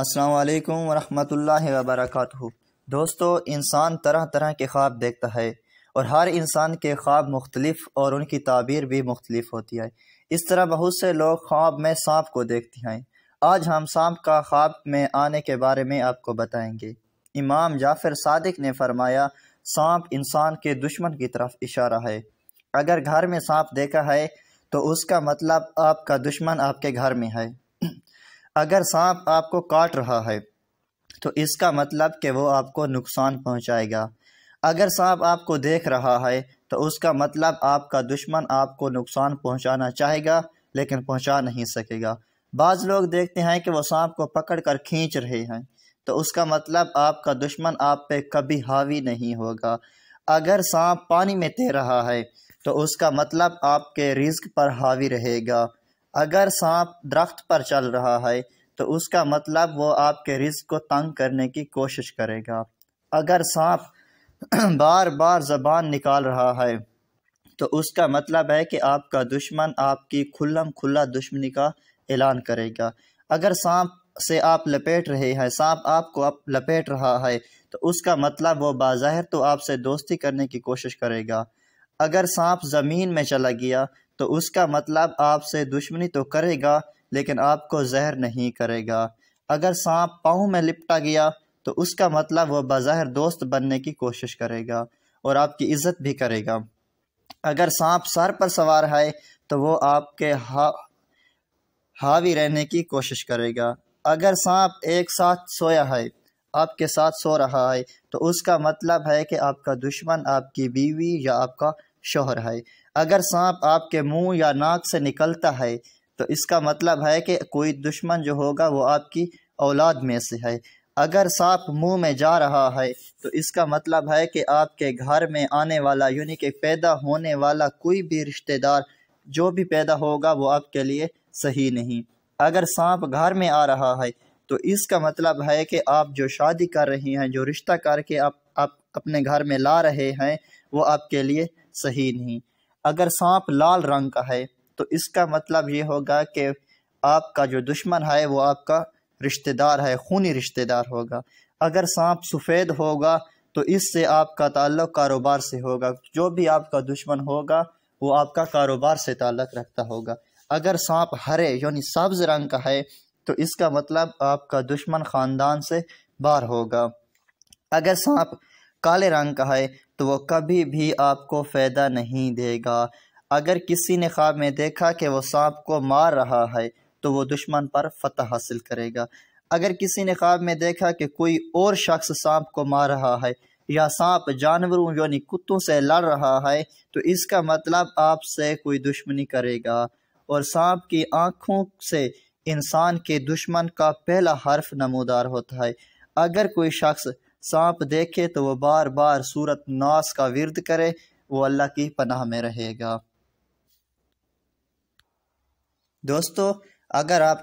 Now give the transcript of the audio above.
अस्सलाम वालेकुम वबरकू दोस्तों इंसान तरह तरह के ख्वाब देखता है और हर इंसान के ख्वाब मुख्तलिफ और उनकी ताबीर भी मुख्तलिफ होती है इस तरह बहुत से लोग ख्वाब में सांप को देखते हैं आज हम सांप का ख्वाब में आने के बारे में आपको बताएंगे इमाम जाफर सादिक ने फरमाया सांप इंसान के दुश्मन की तरफ इशारा है अगर घर में सांप देखा है तो उसका मतलब आपका दुश्मन आपके घर में है अगर सांप आपको काट रहा है तो इसका मतलब कि वो आपको नुकसान पहुंचाएगा अगर सांप आपको देख रहा है तो उसका मतलब आपका दुश्मन आपको नुकसान पहुंचाना चाहेगा लेकिन पहुंचा नहीं सकेगा बाज़ लोग देखते हैं कि वो सांप को पकड़ कर खींच रहे हैं तो उसका मतलब आपका दुश्मन आप पे कभी हावी नहीं होगा अगर सांप पानी में तैर रहा है तो उसका मतलब आपके रिस्क पर हावी रहेगा अगर सांप दरख्त पर चल रहा है तो उसका मतलब वो आपके रिज को तंग करने की कोशिश करेगा अगर सांप बार बार जबान निकाल रहा है तो उसका मतलब है कि आपका दुश्मन आपकी खुल्लम खुला दुश्मनी का ऐलान करेगा अगर सांप से आप लपेट रहे हैं सांप आपको आप लपेट रहा है तो उसका मतलब वो बाहर तो आपसे दोस्ती करने की कोशिश करेगा अगर सांप ज़मीन में चला गया तो उसका मतलब आपसे दुश्मनी तो करेगा लेकिन आपको जहर नहीं करेगा अगर सांप पाँव में लिपटा गया तो उसका मतलब वह बाहर दोस्त बनने की कोशिश करेगा और आपकी इज्जत भी करेगा अगर सांप सर पर सवार है तो वो आपके हा हावी रहने की कोशिश करेगा अगर सांप एक साथ सोया है आपके साथ सो रहा है तो उसका मतलब है कि आपका दुश्मन आपकी बीवी या आपका शोहर है अगर सांप आपके मुंह या नाक से निकलता है तो इसका मतलब है कि कोई दुश्मन जो होगा वो आपकी औलाद में से है अगर सांप मुंह में जा रहा है तो इसका मतलब है कि आपके घर में आने वाला यानी कि पैदा होने वाला कोई भी रिश्तेदार जो भी पैदा होगा वो आपके लिए सही नहीं अगर सांप घर में आ रहा है तो इसका मतलब है कि आप जो शादी कर रही हैं जो रिश्ता करके आप आप अपने घर में ला रहे हैं वो आपके लिए सही नहीं अगर सांप लाल रंग का है तो इसका मतलब ये होगा कि आपका जो दुश्मन है वो आपका रिश्तेदार है खूनी रिश्तेदार होगा अगर सांप सफ़ेद होगा तो इससे आपका ताल्लुक कारोबार से होगा जो भी आपका दुश्मन होगा वो आपका कारोबार से ताल्लुक़ रखता होगा अगर सांप हरे यानी सब्ज़ रंग का है तो इसका मतलब आपका दुश्मन ख़ानदान से बाहर होगा अगर सांप काले रंग का है तो वो कभी भी आपको फ़ायदा नहीं देगा अगर किसी ने ख्वाब में देखा कि वो सांप को मार रहा है तो वो दुश्मन पर फतह हासिल करेगा अगर किसी ने ख्वाब में देखा कि कोई और शख्स सांप को मार रहा है या सांप जानवरों यानी कुत्तों से लड़ रहा है तो इसका मतलब आपसे कोई दुश्मनी करेगा और सांप की आँखों से इंसान के दुश्मन का पहला हर्फ नमोदार होता है अगर कोई शख्स सांप देखे तो वह बार बार सूरत नास का विरद करे वो अल्लाह की पनाह में रहेगा दोस्तों अगर आप